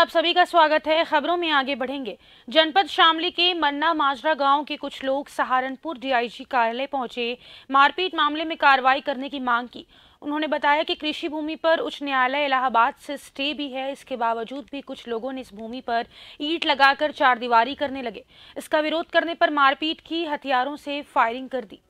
आप सभी का स्वागत है खबरों में आगे बढ़ेंगे जनपद शामली के मन्ना माजरा गांव के कुछ लोग सहारनपुर डीआईजी कार्यालय पहुंचे मारपीट मामले में कार्रवाई करने की मांग की उन्होंने बताया कि कृषि भूमि पर उच्च न्यायालय इलाहाबाद से स्टे भी है इसके बावजूद भी कुछ लोगों ने इस भूमि पर ईट लगाकर चारदीवारी करने लगे इसका विरोध करने पर मारपीट की हथियारों से फायरिंग कर दी